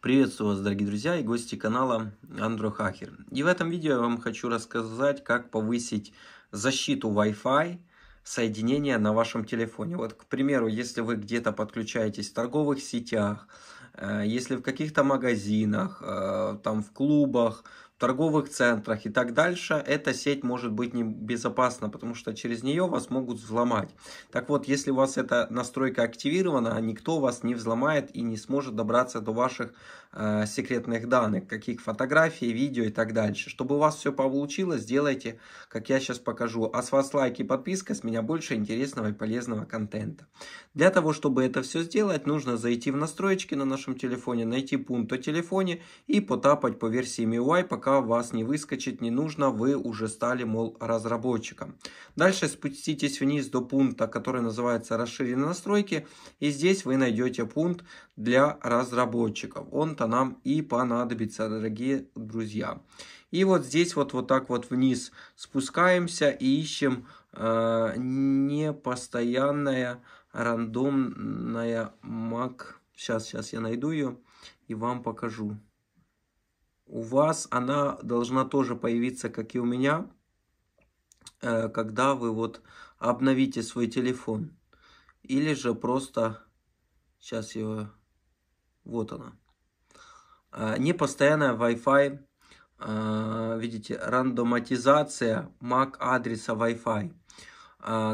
Приветствую вас, дорогие друзья и гости канала Андро И в этом видео я вам хочу рассказать, как повысить защиту Wi-Fi соединения на вашем телефоне. Вот, к примеру, если вы где-то подключаетесь в торговых сетях, э, если в каких-то магазинах, э, там в клубах, торговых центрах и так дальше, эта сеть может быть небезопасна, потому что через нее вас могут взломать. Так вот, если у вас эта настройка активирована, никто вас не взломает и не сможет добраться до ваших э, секретных данных, каких фотографий, видео и так дальше. Чтобы у вас все получилось, сделайте, как я сейчас покажу. А с вас лайк и подписка, с меня больше интересного и полезного контента. Для того, чтобы это все сделать, нужно зайти в настройки на нашем телефоне, найти пункт о телефоне и потапать по версии MIUI, пока пока вас не выскочит, не нужно, вы уже стали, мол, разработчиком. Дальше спуститесь вниз до пункта, который называется «Расширенные настройки», и здесь вы найдете пункт для разработчиков. Он-то нам и понадобится, дорогие друзья. И вот здесь вот, вот так вот вниз спускаемся и ищем э, непостоянная рандомная mac Сейчас, сейчас я найду ее и вам покажу у вас она должна тоже появиться, как и у меня, э, когда вы вот обновите свой телефон. Или же просто... Сейчас ее... Вот она. Э, Непостоянная Wi-Fi. Э, видите, рандоматизация MAC-адреса Wi-Fi.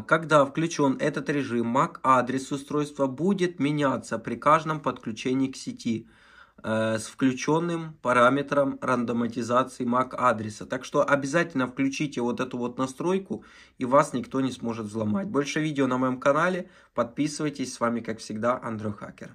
Когда включен этот режим, MAC-адрес устройства будет меняться при каждом подключении к сети – Э, с включенным параметром рандоматизации MAC адреса. Так что обязательно включите вот эту вот настройку, и вас никто не сможет взломать. Больше видео на моем канале. Подписывайтесь. С вами, как всегда, Андрю Хакер.